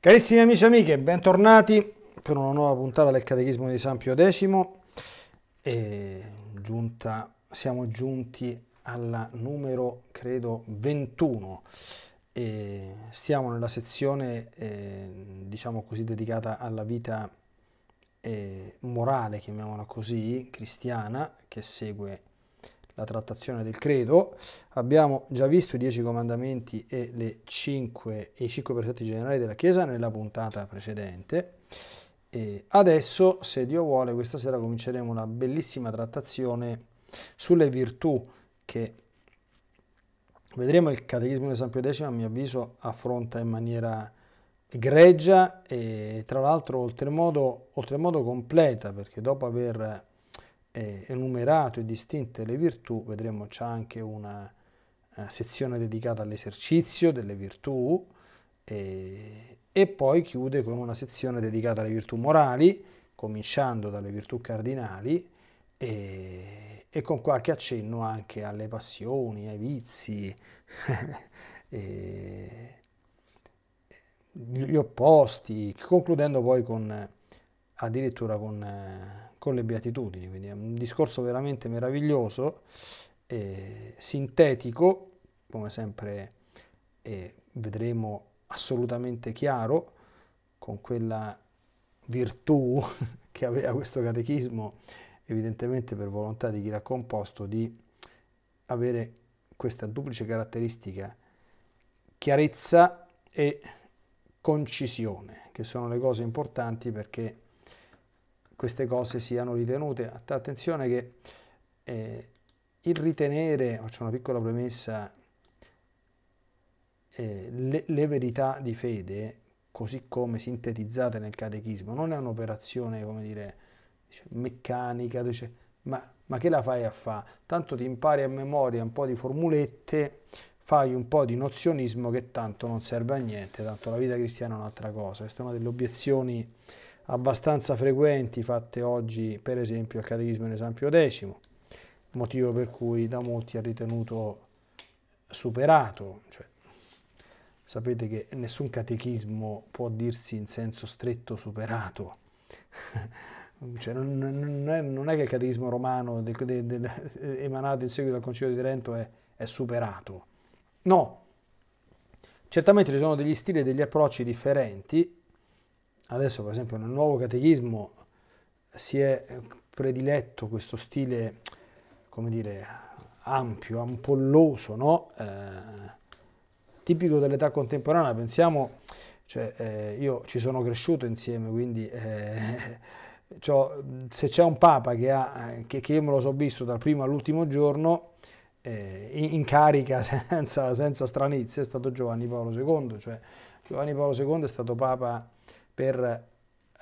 Carissimi amici e amiche, bentornati per una nuova puntata del Catechismo di San Pio X. E giunta, siamo giunti alla numero, credo, 21. E stiamo nella sezione, eh, diciamo così, dedicata alla vita eh, morale, chiamiamola così, cristiana, che segue la trattazione del credo, abbiamo già visto i dieci comandamenti e, le cinque, i cinque precetti generali della Chiesa nella puntata precedente. E adesso, se Dio vuole, questa sera cominceremo una bellissima trattazione sulle virtù che vedremo il Catechismo di San Pio X, a mio avviso, affronta in maniera egregia e tra l'altro oltremodo, oltremodo completa, perché dopo aver eh, enumerato e distinte le virtù, vedremo c'è anche una eh, sezione dedicata all'esercizio delle virtù eh, e poi chiude con una sezione dedicata alle virtù morali, cominciando dalle virtù cardinali e, e con qualche accenno anche alle passioni, ai vizi. gli opposti, concludendo poi con addirittura con eh, con le beatitudini, quindi è un discorso veramente meraviglioso, eh, sintetico, come sempre eh, vedremo assolutamente chiaro, con quella virtù che aveva questo catechismo, evidentemente per volontà di chi l'ha composto, di avere questa duplice caratteristica, chiarezza e concisione, che sono le cose importanti perché queste cose siano ritenute. Attenzione che eh, il ritenere, faccio una piccola premessa, eh, le, le verità di fede, così come sintetizzate nel catechismo, non è un'operazione, come dire, meccanica, dice, ma, ma, che la fai a fare? Tanto ti impari a memoria un po' di formulette, fai un po' di nozionismo che tanto non serve a niente, tanto la vita cristiana è un'altra cosa. Questa è una delle obiezioni abbastanza frequenti fatte oggi per esempio al Catechismo in esempio X, motivo per cui da molti è ritenuto superato, cioè, sapete che nessun catechismo può dirsi in senso stretto superato. cioè, non, non, è, non, è, che il catechismo romano de, de, de, emanato in seguito al Concilio di Trento è, è superato. No, certamente ci sono degli stili e degli approcci differenti adesso per esempio nel nuovo catechismo si è prediletto questo stile, come dire, ampio, ampolloso, no? eh, tipico dell'età contemporanea. Pensiamo, cioè, eh, io ci sono cresciuto insieme, quindi eh, cioè, se c'è un Papa che, ha, che, che, io me lo so visto dal primo all'ultimo giorno, eh, in, in, carica senza, senza stranizie, è stato Giovanni Paolo II. Cioè, Giovanni Paolo II è stato Papa per,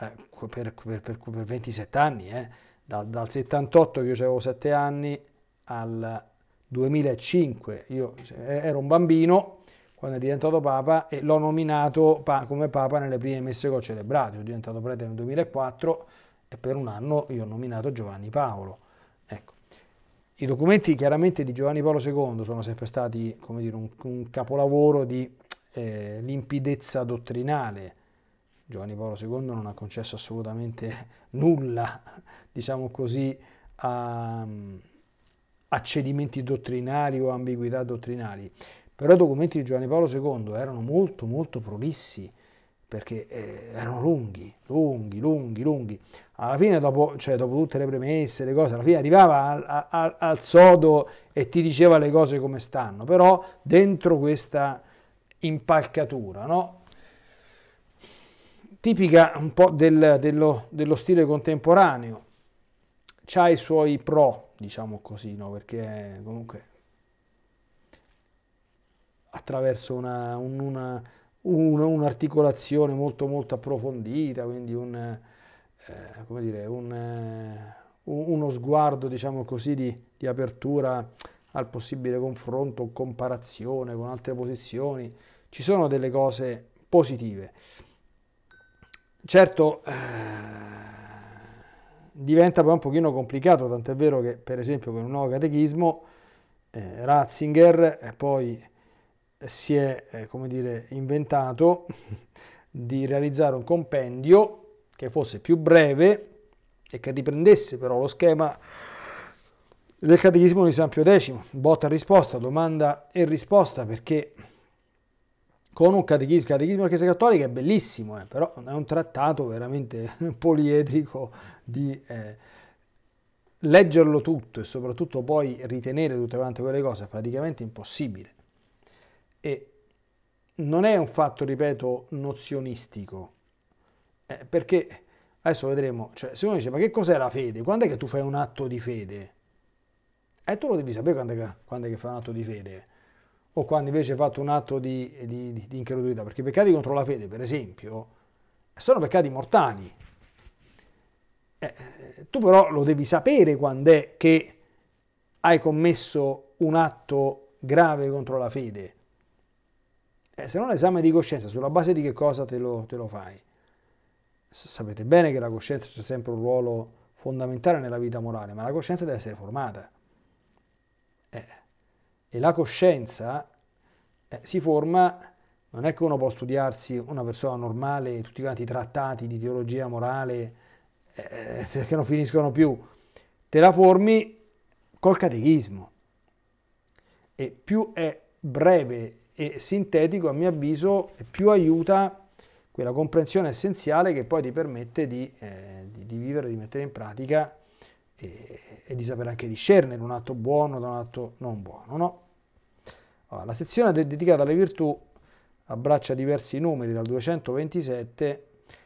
eh, per, per, per 27 anni, eh. dal, dal 78 che io avevo 7 anni al 2005 io eh, ero un bambino quando è diventato papa e l'ho nominato come papa nelle prime messe che ho celebrato. Ho diventato prete nel 2004 e per un anno io ho nominato Giovanni Paolo. Ecco. I documenti chiaramente di Giovanni Paolo II sono sempre stati dire, un, un, capolavoro di eh, limpidezza dottrinale, Giovanni Paolo II non ha concesso assolutamente nulla, diciamo così, a, a cedimenti dottrinari o ambiguità dottrinali. Però i documenti di Giovanni Paolo II erano molto molto prolissi, perché eh, erano lunghi, lunghi, lunghi, lunghi. Alla fine, dopo, cioè, dopo, tutte le premesse, le cose, alla fine arrivava al, al, al, sodo e ti diceva le cose come stanno, però dentro questa impalcatura, no? tipica un po' del, dello, dello, stile contemporaneo, ha i suoi pro, diciamo così, no? perché comunque attraverso una, un, una, un, un'articolazione molto molto approfondita, quindi un, eh, come dire, un, eh, uno sguardo diciamo così, di, di apertura al possibile confronto o comparazione con altre posizioni, ci sono delle cose positive. Certo, eh, diventa poi un pochino complicato, tant'è vero che per esempio con un nuovo catechismo eh, Ratzinger eh, poi si è, eh, come dire, inventato di realizzare un compendio che fosse più breve e che riprendesse però lo schema del catechismo di San Pio X, botta e risposta, domanda e risposta, perché con un catechismo, catechismo della Chiesa Cattolica è bellissimo, eh, però è un trattato veramente poliedrico di eh, leggerlo tutto e soprattutto poi ritenere tutte quante quelle cose è praticamente impossibile. E non è un fatto, ripeto, nozionistico, eh, perché adesso vedremo, cioè, se uno dice ma che cos'è la fede? Quando è che tu fai un atto di fede? E eh, tu lo devi sapere quando è che, quando è che fai un atto di fede o quando invece hai fatto un atto di, di, di, incredulità, perché i peccati contro la fede, per esempio, sono peccati mortali. Eh, tu però lo devi sapere quando è che hai commesso un atto grave contro la fede. Eh, se non l'esame di coscienza, sulla base di che cosa te lo, te lo fai? S sapete bene che la coscienza c'è sempre un ruolo fondamentale nella vita morale, ma la coscienza deve essere formata. Eh. E la coscienza eh, si forma, non è che uno può studiarsi una persona normale, tutti quanti i trattati di teologia morale eh, cioè che non finiscono più, te la formi col catechismo. E più è breve e sintetico, a mio avviso, più aiuta quella comprensione essenziale che poi ti permette di, eh, di, di vivere, di mettere in pratica eh, e di sapere anche discernere un atto buono da un atto non buono. No? Allora, la sezione dedicata alle virtù abbraccia diversi numeri dal 227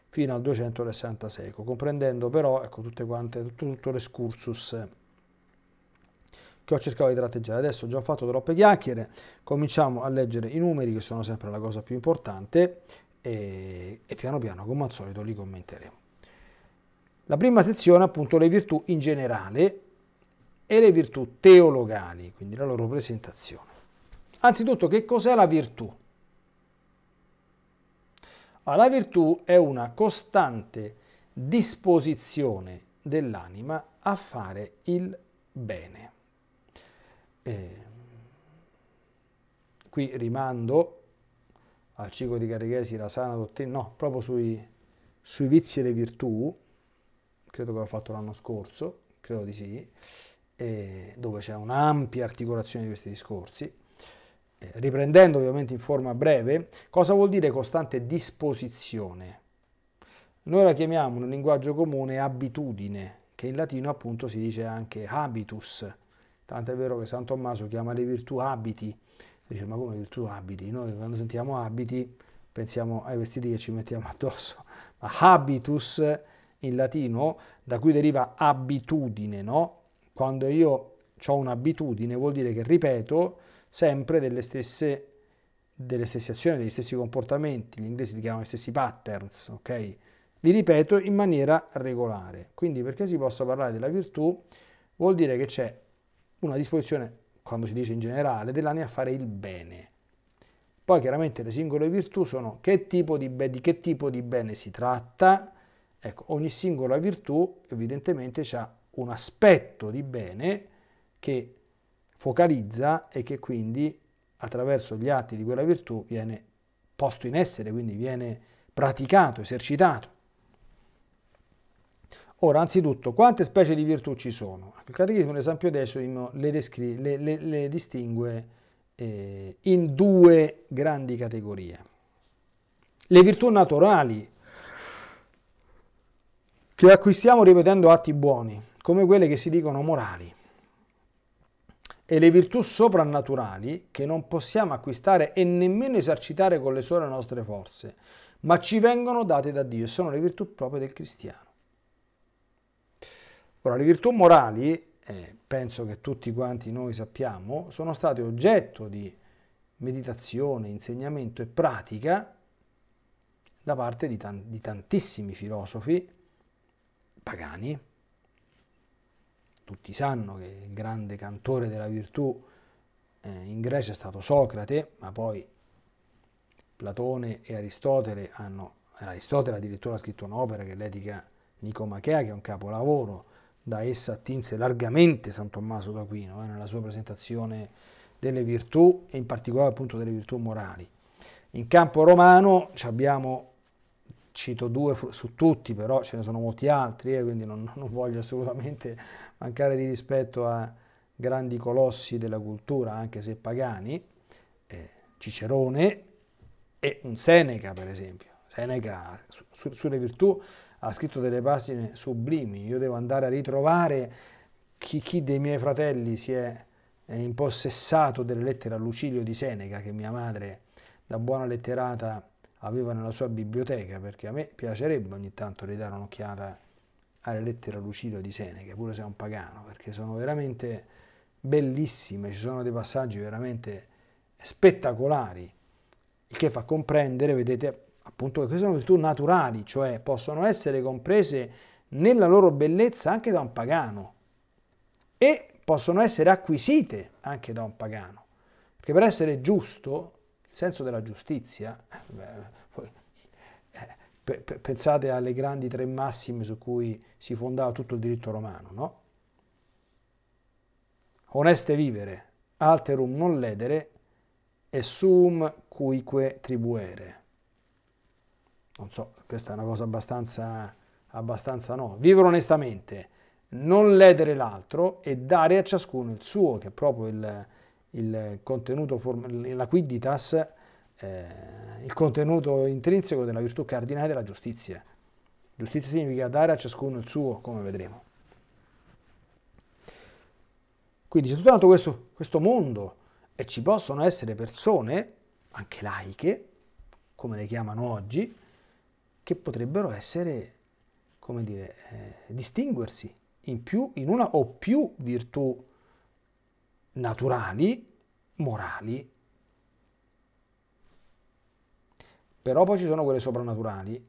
fino al 266, comprendendo però ecco, quante, tutto, tutto l'escursus che ho cercato di tratteggiare. Adesso ho già fatto troppe chiacchiere, cominciamo a leggere i numeri che sono sempre la cosa più importante e, e piano piano, come al solito, li commenteremo. La prima sezione appunto le virtù in generale e le virtù teologali, quindi la loro presentazione. Anzitutto, che cos'è la virtù? Ah, la virtù è una costante disposizione dell'anima a fare il bene. E eh, qui rimando al ciclo di catechesi la sana dottrina, no, proprio sui, sui vizi e le virtù, credo che l'ho fatto l'anno scorso, credo di sì, eh, dove c'è un'ampia articolazione di questi discorsi. Eh, riprendendo ovviamente in forma breve, cosa vuol dire costante disposizione? Noi la chiamiamo nel linguaggio comune abitudine, che in latino appunto si dice anche habitus, tanto è vero che San Tommaso chiama le virtù abiti, dice ma come virtù abiti? Noi quando sentiamo abiti pensiamo ai vestiti che ci mettiamo addosso, ma habitus in latino da cui deriva abitudine, no? Quando io ho un'abitudine vuol dire che ripeto sempre delle stesse, delle stesse azioni, degli stessi comportamenti, gli inglesi li chiamano gli stessi patterns, ok? Li ripeto in maniera regolare. Quindi perché si possa parlare della virtù vuol dire che c'è una disposizione, quando si dice in generale, dell'anima a fare il bene. Poi chiaramente le singole virtù sono che tipo di, di, che tipo di bene si tratta. Ecco, ogni singola virtù evidentemente ha un aspetto di bene che focalizza e che quindi attraverso gli atti di quella virtù viene posto in essere, quindi viene praticato, esercitato. Ora, anzitutto, quante specie di virtù ci sono? Il Catechismo di San X le, descri- le, le, le distingue eh, in due grandi categorie. Le virtù naturali, che acquistiamo ripetendo atti buoni, come quelle che si dicono morali e le virtù soprannaturali che non possiamo acquistare e nemmeno esercitare con le sole nostre forze, ma ci vengono date da Dio e sono le virtù proprie del cristiano. Ora, le virtù morali, eh, penso che tutti quanti noi sappiamo, sono state oggetto di meditazione, insegnamento e pratica da parte di, tan di tantissimi filosofi pagani tutti sanno che il grande cantore della virtù eh, in Grecia è stato Socrate, ma poi Platone e Aristotele hanno, eh, Aristotele addirittura ha scritto un'opera che è l'Etica Nicomachea, che è un capolavoro, da essa attinse largamente San Tommaso d'Aquino eh, nella sua presentazione delle virtù e in particolare appunto delle virtù morali. In campo romano abbiamo cito due su tutti, però ce ne sono molti altri, eh, quindi non, non, voglio assolutamente mancare di rispetto a grandi colossi della cultura, anche se pagani, eh, Cicerone e un Seneca per esempio. Seneca su, su, sulle virtù ha scritto delle pagine sublimi, io devo andare a ritrovare chi, chi dei miei fratelli si è impossessato delle lettere a Lucilio di Seneca, che mia madre da buona letterata aveva nella sua biblioteca, perché a me piacerebbe ogni tanto ridare un'occhiata alle lettere a Lucilio di Seneca, pure se è un pagano, perché sono veramente bellissime, ci sono dei passaggi veramente spettacolari, il che fa comprendere, vedete, appunto che queste sono virtù naturali, cioè possono essere comprese nella loro bellezza anche da un pagano e possono essere acquisite anche da un pagano. Perché per essere giusto il senso della giustizia, beh, poi, eh, pe pensate alle grandi tre massime su cui si fondava tutto il diritto romano, no? Oneste vivere, alterum non ledere, e sum cuique tribuere. Non so, questa è una cosa abbastanza, abbastanza no. Vivere onestamente, non ledere l'altro e dare a ciascuno il suo, che è proprio il, il contenuto, la quidditas, eh, il contenuto intrinseco della virtù cardinale della giustizia. Giustizia significa dare a ciascuno il suo, come vedremo. Quindi c'è tutto questo, questo mondo e ci possono essere persone, anche laiche, come le chiamano oggi, che potrebbero essere, come dire, eh, distinguersi in, più, in una o più virtù naturali, morali. Però poi ci sono quelle soprannaturali,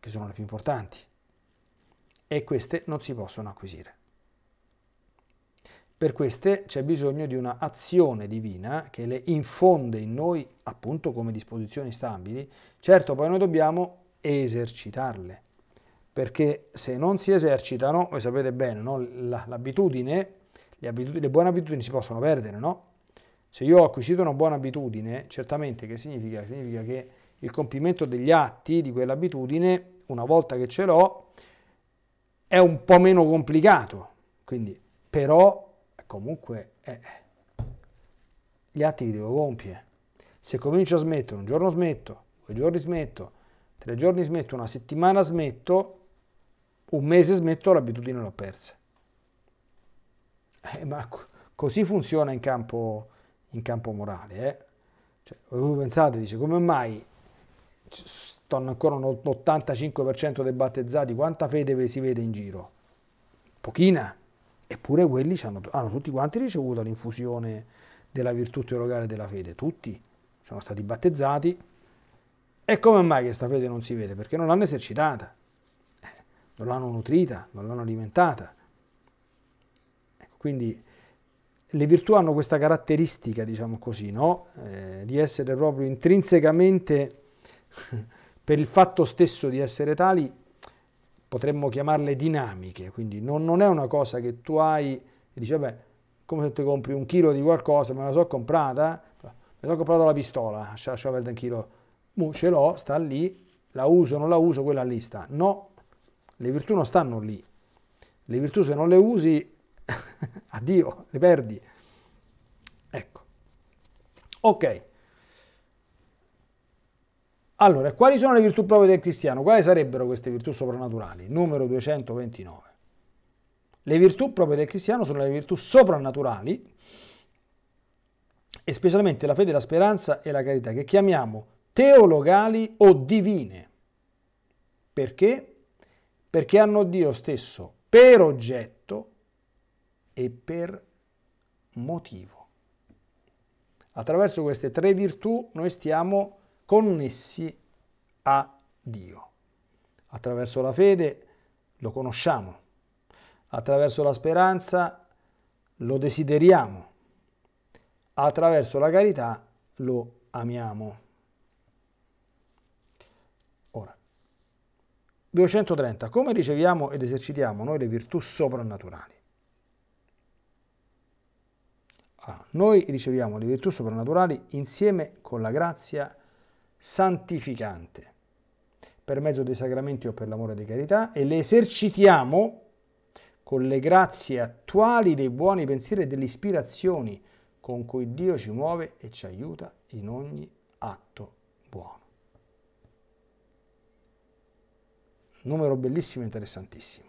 che sono le più importanti, e queste non si possono acquisire. Per queste c'è bisogno di una azione divina che le infonde in noi, appunto come disposizioni stabili. Certo, poi noi dobbiamo esercitarle, perché se non si esercitano, voi sapete bene, no? l'abitudine le, le buone abitudini si possono perdere, no? Se io ho acquisito una buona abitudine, certamente che significa? Significa che il compimento degli atti di quell'abitudine, una volta che ce l'ho, è un po' meno complicato. Quindi, però, comunque, eh, gli atti li devo compiere. Se comincio a smettere, un giorno smetto, due giorni smetto, tre giorni smetto, una settimana smetto, un mese smetto, l'abitudine l'ho persa. Eh, ma così funziona in campo, in campo morale. Eh? Cioè, voi pensate, dice, come mai stanno ancora un dei battezzati, quanta fede si vede in giro? Pochina. Eppure quelli hanno, hanno tutti quanti ricevuto l'infusione della virtù teologale della fede, tutti sono stati battezzati. E come mai questa fede non si vede? Perché non l'hanno esercitata, eh, non l'hanno nutrita, non l'hanno alimentata. Quindi le virtù hanno questa caratteristica, diciamo così, no? eh, di essere proprio intrinsecamente, per il fatto stesso di essere tali, potremmo chiamarle dinamiche, quindi non, non è una cosa che tu hai e dici, vabbè, come se ti compri un chilo di qualcosa, me la so comprata, me la so comprata la pistola, lascia, lascia perdere un chilo, Mo ce l'ho, sta lì, la uso, non la uso, quella lì sta. No, le virtù non stanno lì. Le virtù se non le usi addio, le perdi. Ecco. Ok. Allora, quali sono le virtù proprie del cristiano? Quali sarebbero queste virtù soprannaturali? Numero 229. Le virtù proprie del cristiano sono le virtù soprannaturali, e specialmente la fede, la speranza e la carità, che chiamiamo teologali o divine. Perché? Perché hanno Dio stesso per oggetto e per motivo. Attraverso queste tre virtù noi stiamo connessi a Dio. Attraverso la fede lo conosciamo, attraverso la speranza lo desideriamo, attraverso la carità lo amiamo. Ora, 230. Come riceviamo ed esercitiamo noi le virtù soprannaturali? qua. Noi riceviamo le virtù soprannaturali insieme con la grazia santificante per mezzo dei sacramenti o per l'amore di carità e le esercitiamo con le grazie attuali dei buoni pensieri e delle ispirazioni con cui Dio ci muove e ci aiuta in ogni atto buono. Numero bellissimo e interessantissimo.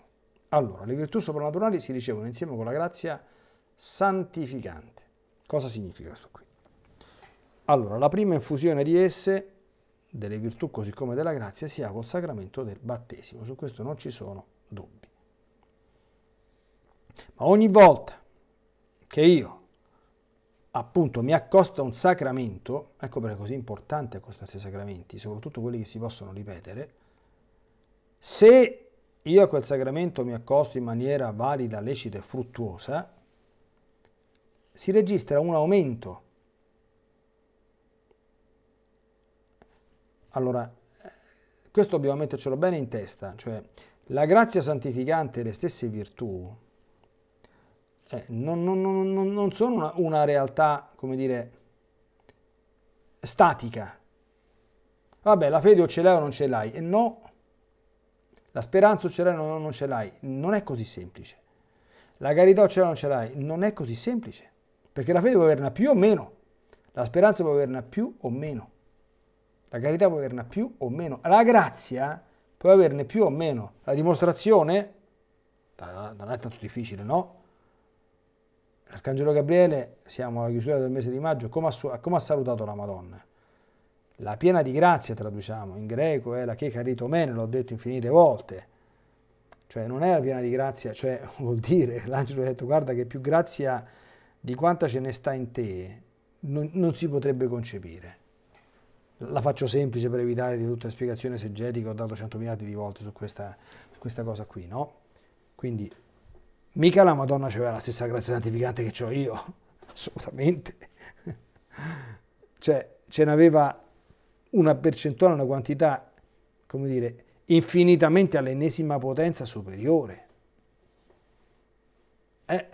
Allora, le virtù soprannaturali si ricevono insieme con la grazia santificante. Cosa significa questo qui? Allora, la prima infusione di esse, delle virtù così come della grazia, si ha col sacramento del battesimo. Su questo non ci sono dubbi. Ma ogni volta che io appunto mi a un sacramento, ecco perché è così importante accostarsi ai sacramenti, soprattutto quelli che si possono ripetere, se io a quel sacramento mi accosto in maniera valida, lecita e fruttuosa, si registra un aumento. Allora, questo dobbiamo mettercelo bene in testa, cioè la grazia santificante e le stesse virtù eh, non, non, non, non, sono una, una, realtà, come dire, statica. Vabbè, la fede o ce l'hai o non ce l'hai, e no, la speranza o ce l'hai o non ce l'hai, non è così semplice. La carità o ce l'hai o non ce l'hai, non è così semplice. Perché la fede governa più o meno, la speranza può averne più o meno, la carità può averne più o meno, la grazia può averne più o meno, la dimostrazione non è tanto difficile, no? L'arcangelo Gabriele, siamo alla chiusura del mese di maggio, come ha, come ha salutato la Madonna? La piena di grazia, traduciamo, in greco è la che caritomene, l'ho detto infinite volte, cioè non è la piena di grazia, cioè vuol dire, l'angelo ha detto guarda che più grazia di quanta ce ne sta in te non, non si potrebbe concepire. La faccio semplice per evitare di tutta la spiegazione eseggetica, ho dato 100 miliardi di volte su questa, su questa cosa qui, no? Quindi mica la Madonna c'aveva la stessa grazia santificante che ho io, assolutamente. Cioè, ce n'aveva una percentuale, una quantità, come dire, infinitamente all'ennesima potenza superiore. Eh.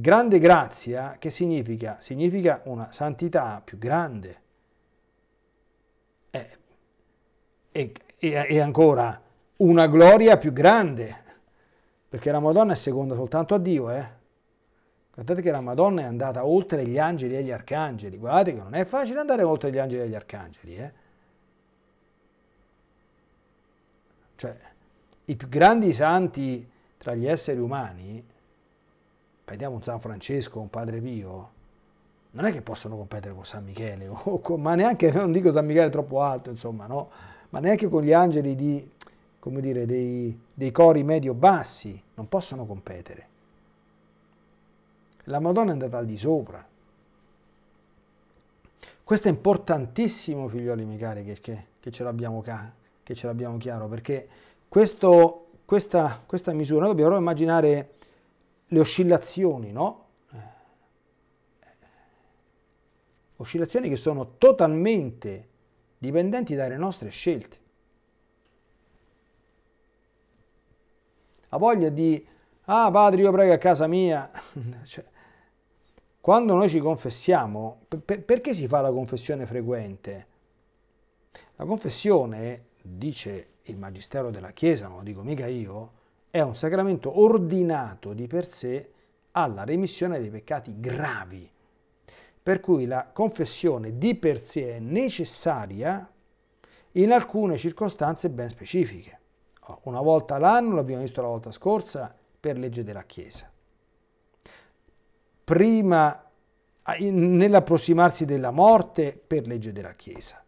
Grande grazia che significa? Significa una santità più grande. Eh, e, e, e ancora una gloria più grande, perché la Madonna è seconda soltanto a Dio, eh? Guardate che la Madonna è andata oltre gli angeli e gli arcangeli. Guardate che non è facile andare oltre gli angeli e gli arcangeli. Eh? Cioè, i più grandi santi tra gli esseri umani prendiamo un San Francesco, un Padre Pio, non è che possono competere con San Michele, con, ma neanche, non dico San Michele troppo alto, insomma, no, ma neanche con gli angeli di, come dire, dei, dei cori medio-bassi, non possono competere. La Madonna è andata al di sopra. Questo è importantissimo, figlioli miei cari, che, che, che ce l'abbiamo chiaro, perché questo, questa, questa misura, noi dobbiamo immaginare le oscillazioni, no? Eh. Oscillazioni che sono totalmente dipendenti dalle nostre scelte. La voglia di, ah padre io prego a casa mia, cioè, quando noi ci confessiamo, per, perché si fa la confessione frequente? La confessione, dice il Magistero della Chiesa, non lo dico mica io, è un sacramento ordinato di per sé alla remissione dei peccati gravi. Per cui la confessione di per sé è necessaria in alcune circostanze ben specifiche. Oh, una volta all'anno, l'abbiamo visto la volta scorsa, per legge della Chiesa. Prima nell'approssimarsi della morte per legge della Chiesa,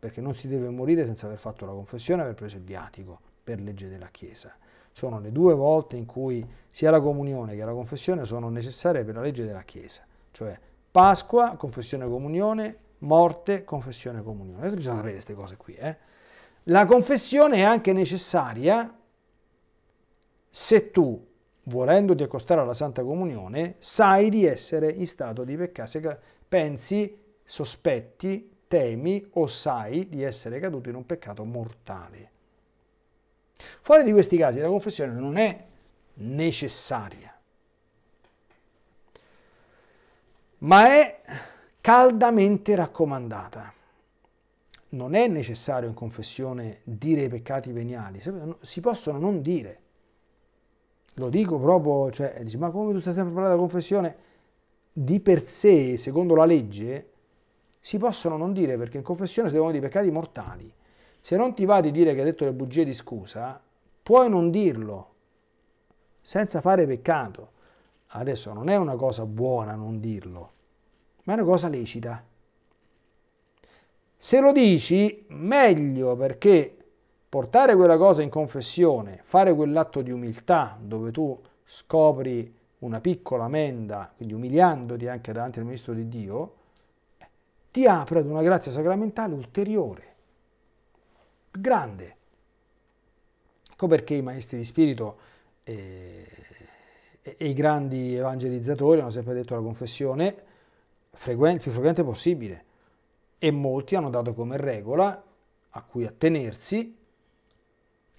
perché non si deve morire senza aver fatto la confessione aver preso il viatico per legge della Chiesa. Sono le due volte in cui sia la comunione che la confessione sono necessarie per la legge della Chiesa, cioè Pasqua, confessione e comunione, morte, confessione e comunione. Adesso bisogna sapere queste cose qui. Eh? La confessione è anche necessaria se tu, volendoti accostare alla Santa Comunione, sai di essere in stato di peccato, se pensi, sospetti, temi o sai di essere caduto in un peccato mortale. Fuori di questi casi la confessione non è necessaria, ma è caldamente raccomandata. Non è necessario in confessione dire i peccati veniali, si possono non dire. Lo dico proprio, cioè, dici, ma come tu stai sempre parlando della confessione? Di per sé, secondo la legge, si possono non dire perché in confessione si devono dire peccati mortali. Se non ti va di dire che hai detto le bugie di scusa, puoi non dirlo, senza fare peccato. Adesso non è una cosa buona non dirlo, ma è una cosa lecita. Se lo dici, meglio perché portare quella cosa in confessione, fare quell'atto di umiltà dove tu scopri una piccola menda, quindi umiliandoti anche davanti al ministro di Dio, ti apre ad una grazia sacramentale ulteriore grande. Ecco perché i maestri di spirito e, eh, e, e i grandi evangelizzatori hanno sempre detto la confessione frequente, più frequente possibile e molti hanno dato come regola a cui attenersi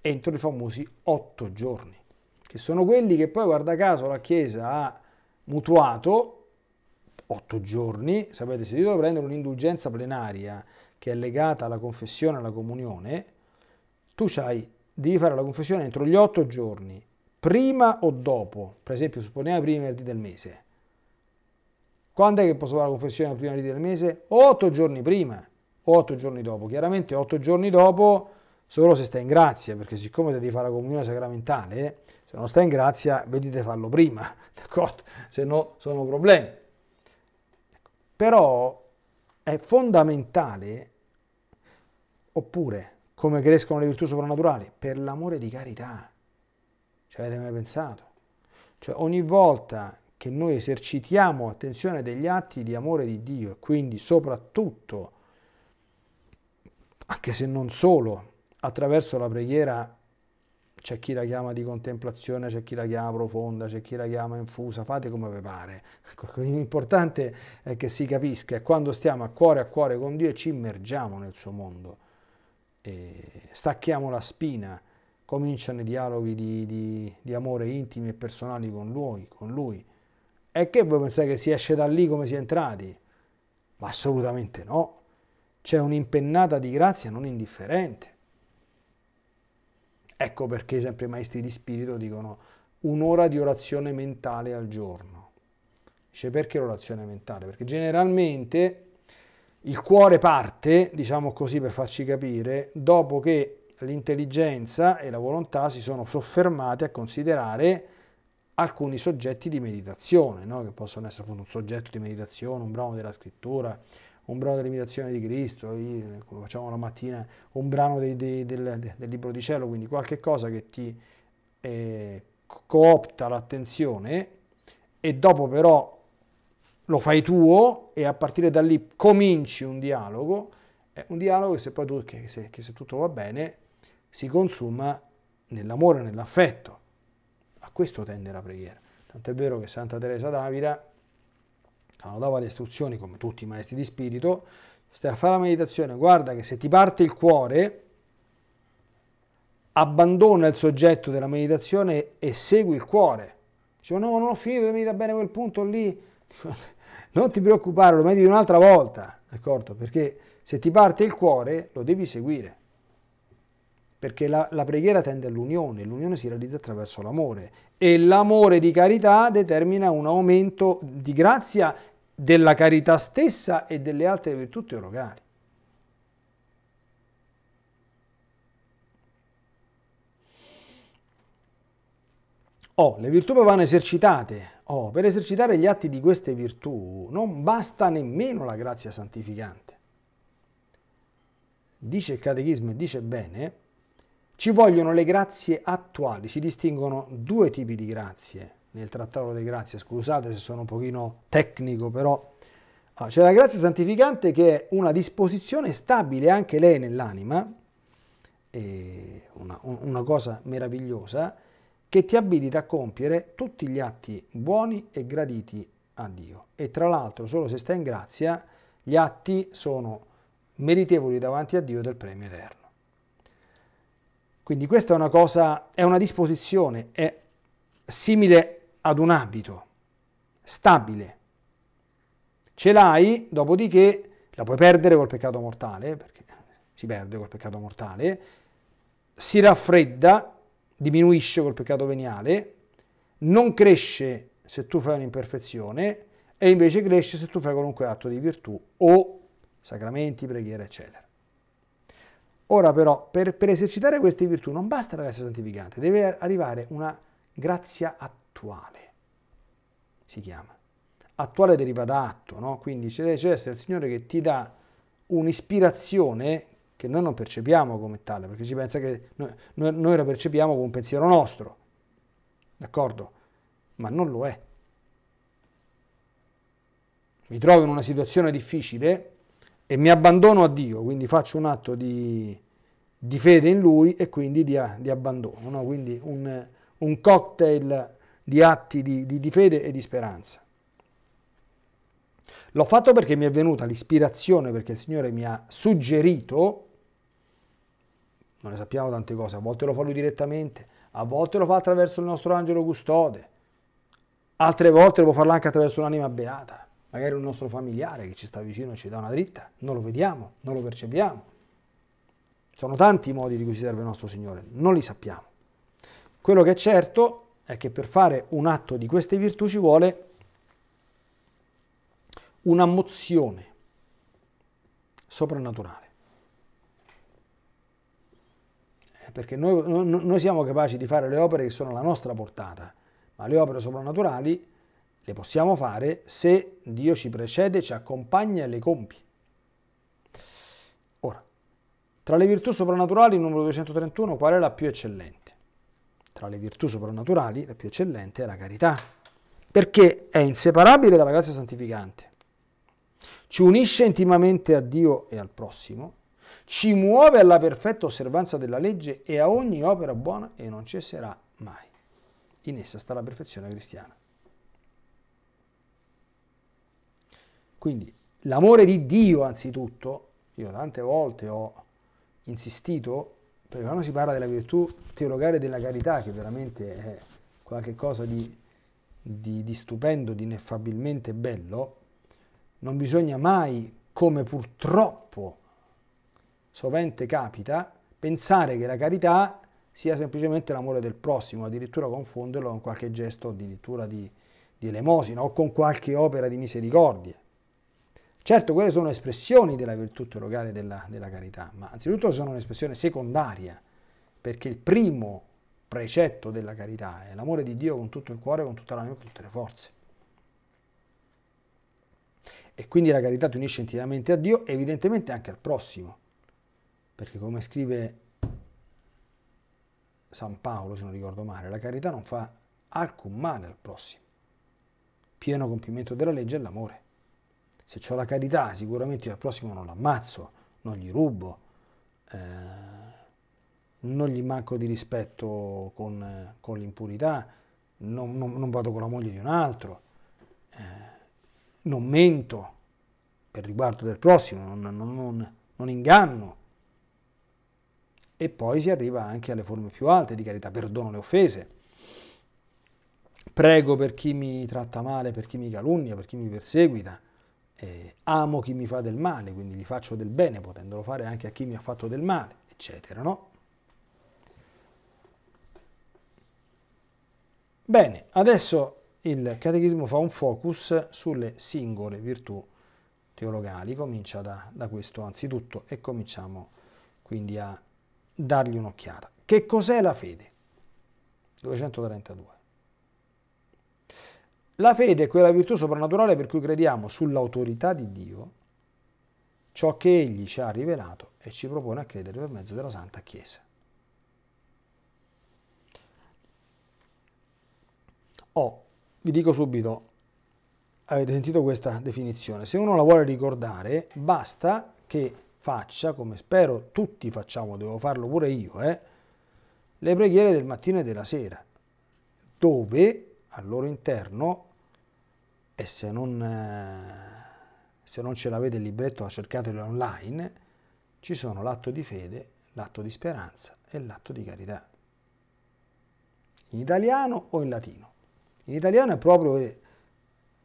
entro i famosi otto giorni, che sono quelli che poi, guarda caso, la Chiesa ha mutuato otto giorni, sapete, se io devo prendere un'indulgenza plenaria che è legata alla confessione, alla comunione, tu sai, devi fare la confessione entro gli otto giorni, prima o dopo, per esempio supponiamo prima venerdì del mese. Quando è che posso fare la confessione prima venerdì del mese? Otto giorni prima o otto giorni dopo. Chiaramente otto giorni dopo solo se stai in grazia, perché siccome devi fare la comunione sacramentale, se non stai in grazia, vedete farlo prima, d'accordo? Se no sono problemi. Però è fondamentale Oppure, come crescono le virtù soprannaturali? Per l'amore di carità. Ci avete mai pensato? Cioè ogni volta che noi esercitiamo attenzione degli atti di amore di Dio e quindi soprattutto, anche se non solo, attraverso la preghiera c'è chi la chiama di contemplazione, c'è chi la chiama profonda, c'è chi la chiama infusa, fate come vi pare. Ecco, l'importante è che si capisca, è quando stiamo a cuore a cuore con Dio e ci immergiamo nel suo mondo eh, stacchiamo la spina, cominciano i dialoghi di, di, di amore intimi e personali con lui, con lui. E che voi pensate che si esce da lì come si è entrati? Ma assolutamente no. C'è un'impennata di grazia non indifferente. Ecco perché sempre i maestri di spirito dicono un'ora di orazione mentale al giorno. Dice perché l'orazione mentale? Perché generalmente il cuore parte, diciamo così per farci capire, dopo che l'intelligenza e la volontà si sono soffermate a considerare alcuni soggetti di meditazione, no? che possono essere appunto un soggetto di meditazione, un brano della scrittura, un brano dell'imitazione di Cristo, come facciamo la mattina, un brano dei, dei, del, del, libro di cielo, quindi qualche cosa che ti eh, coopta l'attenzione e dopo però lo fai tuo e a partire da lì cominci un dialogo, è eh, un dialogo che se poi tu, che se, che se tutto va bene si consuma nell'amore, nell'affetto. A questo tende la preghiera. Tant'è vero che Santa Teresa d'Avila, quando dava le istruzioni, come tutti i maestri di spirito, stai a fare la meditazione, guarda che se ti parte il cuore, abbandona il soggetto della meditazione e segui il cuore. Dice, no, non ho finito di meditare bene quel punto lì. non ti preoccupare, lo mediti un'altra volta, d'accordo? Perché se ti parte il cuore lo devi seguire, perché la, la preghiera tende all'unione, l'unione si realizza attraverso l'amore e l'amore di carità determina un aumento di grazia della carità stessa e delle altre virtù teologali. Oh, le virtù vanno esercitate, Oh, per esercitare gli atti di queste virtù non basta nemmeno la grazia santificante. Dice il Catechismo e dice bene, ci vogliono le grazie attuali, si distinguono due tipi di grazie nel Trattato delle Grazie, scusate se sono un pochino tecnico però, ah, c'è la grazia santificante che è una disposizione stabile anche lei nell'anima, una, una cosa meravigliosa, che ti abilita a compiere tutti gli atti buoni e graditi a Dio. E tra l'altro, solo se stai in grazia, gli atti sono meritevoli davanti a Dio del premio eterno. Quindi questa è una cosa, è una disposizione, è simile ad un abito, stabile. Ce l'hai, dopodiché la puoi perdere col peccato mortale, perché si perde col peccato mortale, si raffredda diminuisce col peccato veniale, non cresce se tu fai un'imperfezione e invece cresce se tu fai qualunque atto di virtù o sacramenti, preghiera, eccetera. Ora però, per, per esercitare queste virtù non basta la grazia santificante, deve arrivare una grazia attuale, si chiama. Attuale deriva da atto, no? quindi c'è, deve il Signore che ti dà un'ispirazione che noi non percepiamo come tale, perché si pensa che noi, noi, noi la percepiamo come un pensiero nostro, d'accordo? Ma non lo è. Mi trovo in una situazione difficile e mi abbandono a Dio, quindi faccio un atto di, di fede in Lui e quindi di, di abbandono, no? quindi un, un, cocktail di atti di, di fede e di speranza. L'ho fatto perché mi è venuta l'ispirazione, perché il Signore mi ha suggerito non ne sappiamo tante cose, a volte lo fa lui direttamente, a volte lo fa attraverso il nostro angelo custode, altre volte lo può farlo anche attraverso un'anima beata, magari un nostro familiare che ci sta vicino e ci dà una dritta, non lo vediamo, non lo percepiamo. Sono tanti i modi di cui si serve il nostro Signore, non li sappiamo. Quello che è certo è che per fare un atto di queste virtù ci vuole una mozione soprannaturale. Eh, perché noi, noi siamo capaci di fare le opere che sono la nostra portata, ma le opere soprannaturali le possiamo fare se Dio ci precede, ci accompagna e le compie. Ora, tra le virtù soprannaturali, numero 231, qual è la più eccellente? Tra le virtù soprannaturali, la più eccellente è la carità, perché è inseparabile dalla grazia santificante. Ci unisce intimamente a Dio e al prossimo, ci muove alla perfetta osservanza della legge e a ogni opera buona e non cesserà mai. In essa sta la perfezione cristiana. Quindi l'amore di Dio anzitutto, io tante volte ho insistito, perché quando si parla della virtù teologale della carità, che veramente è qualcosa di, di, di stupendo, di ineffabilmente bello, non bisogna mai, come purtroppo sovente capita pensare che la carità sia semplicemente l'amore del prossimo, addirittura confonderlo con qualche gesto addirittura di, di elemosina o con qualche opera di misericordia. Certo, quelle sono espressioni della virtù teologale della, della carità, ma anzitutto sono un'espressione secondaria, perché il primo precetto della carità è l'amore di Dio con tutto il cuore, con tutta l'anima e con tutte le forze. E quindi la carità ti unisce intimamente a Dio, evidentemente anche al prossimo perché come scrive San Paolo, se non ricordo male, la carità non fa alcun male al prossimo. Pieno compimento della legge è l'amore. Se ho la carità, sicuramente io al prossimo non l'ammazzo, non gli rubo, eh, non gli manco di rispetto con, con l'impurità, non, non, non, vado con la moglie di un altro, eh, non mento per riguardo del prossimo, non, non inganno, e poi si arriva anche alle forme più alte di carità, perdono le offese. Prego per chi mi tratta male, per chi mi calunnia, per chi mi perseguita. Eh, amo chi mi fa del male, quindi gli faccio del bene, potendolo fare anche a chi mi ha fatto del male, eccetera, no? Bene, adesso il catechismo fa un focus sulle singole virtù teologali, comincia da, da questo anzitutto e cominciamo quindi a dargli un'occhiata. Che cos'è la fede? 232. La fede è quella virtù soprannaturale per cui crediamo sull'autorità di Dio, ciò che Egli ci ha rivelato e ci propone a credere per mezzo della Santa Chiesa. Oh, vi dico subito, avete sentito questa definizione, se uno la vuole ricordare, basta che faccia, come spero tutti facciamo, devo farlo pure io, eh, le preghiere del mattino e della sera, dove al loro interno, e se non, eh, se non ce l'avete il libretto cercatelo online, ci sono l'atto di fede, l'atto di speranza e l'atto di carità. In italiano o in latino? In italiano è proprio eh,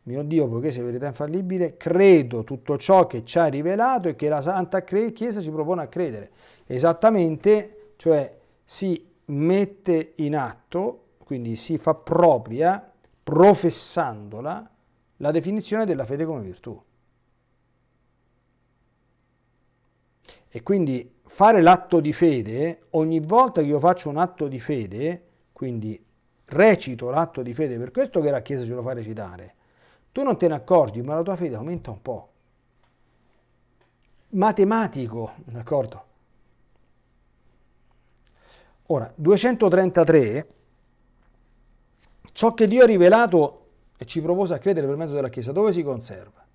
mio Dio, poiché sei verità infallibile, credo tutto ciò che ci ha rivelato e che la Santa Chiesa ci propone a credere. Esattamente, cioè si mette in atto, quindi si fa propria, professandola, la definizione della fede come virtù. E quindi fare l'atto di fede, ogni volta che io faccio un atto di fede, quindi recito l'atto di fede, per questo che la Chiesa ce lo fa recitare, tu non te ne accorgi, ma la tua fede aumenta un po'. Matematico, d'accordo? Ora, 233, ciò che Dio ha rivelato e ci propose a credere per mezzo della Chiesa, dove si conserva?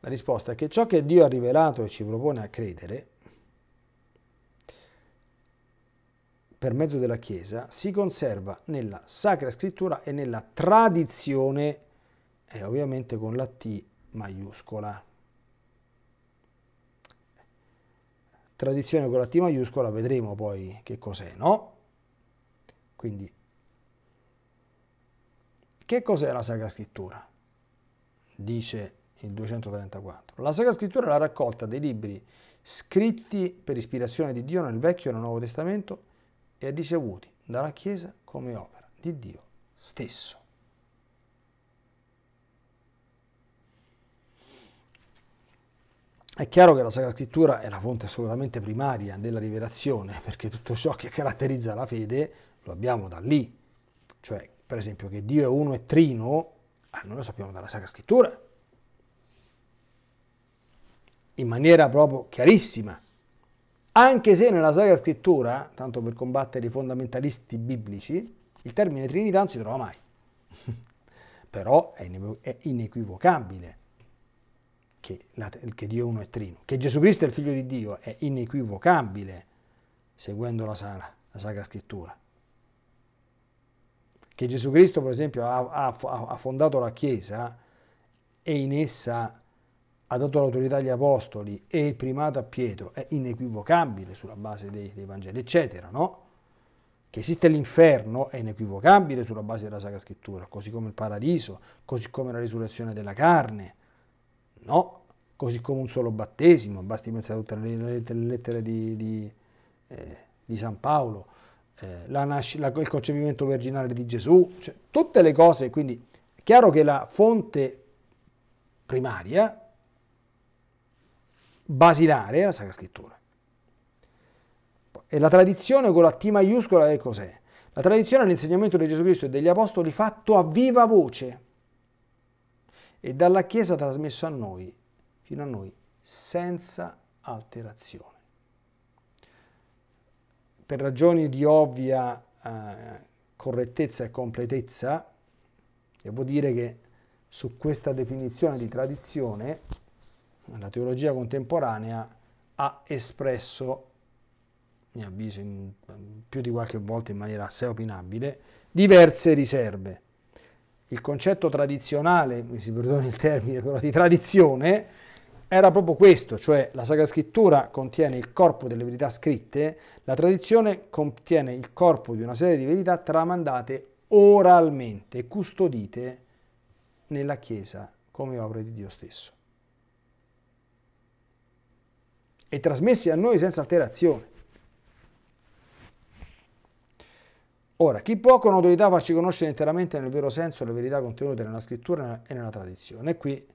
La risposta è che ciò che Dio ha rivelato e ci propone a credere per mezzo della Chiesa si conserva nella Sacra Scrittura e nella tradizione, e eh, ovviamente con la T maiuscola. Tradizione con la T maiuscola, vedremo poi che cos'è, no? Quindi, che cos'è la Sacra Scrittura? Dice il 234. La Sacra Scrittura è la raccolta dei libri scritti per ispirazione di Dio nel Vecchio e nel Nuovo Testamento e ricevuti dalla Chiesa come opera di Dio stesso. È chiaro che la Sacra Scrittura è la fonte assolutamente primaria della rivelazione, perché tutto ciò che caratterizza la fede lo abbiamo da lì. Cioè, per esempio, che Dio è uno e trino, eh, noi lo sappiamo dalla Sacra Scrittura, in maniera proprio chiarissima anche se nella Sacra Scrittura, tanto per combattere i fondamentalisti biblici, il termine Trinità non si trova mai. Però è inequivocabile che, la, che Dio uno è trino. Che Gesù Cristo è il figlio di Dio è inequivocabile seguendo la, sana, la Sacra Scrittura. Che Gesù Cristo, per esempio, ha, ha, ha fondato la Chiesa e in essa ha dato l'autorità agli apostoli e il primato a Pietro è inequivocabile sulla base dei, dei Vangeli, eccetera, no? Che esiste l'inferno è inequivocabile sulla base della Sacra Scrittura, così come il paradiso, così come la risurrezione della carne, no? Così come un solo battesimo, basti pensare a tutte le lettere di, di, eh, di San Paolo, eh, la nasci, la, il concepimento virginale di Gesù, cioè, tutte le cose, quindi è chiaro che la fonte primaria basilare è la Sacra Scrittura. E la tradizione con la T maiuscola che cos'è? La tradizione è l'insegnamento di Gesù Cristo e degli Apostoli fatto a viva voce e dalla Chiesa trasmesso a noi, fino a noi, senza alterazione. Per ragioni di ovvia eh, correttezza e completezza, devo dire che su questa definizione di tradizione la teologia contemporanea ha espresso, mi avviso in, più di qualche volta in maniera assai opinabile, diverse riserve. Il concetto tradizionale, mi si perdoni il termine però, di tradizione, era proprio questo, cioè la Sacra Scrittura contiene il corpo delle verità scritte, la tradizione contiene il corpo di una serie di verità tramandate oralmente, custodite nella Chiesa come opere di Dio stesso. e trasmessi a noi senza alterazione. Ora, chi può con autorità farci conoscere interamente nel vero senso le verità contenute nella scrittura e nella tradizione? E qui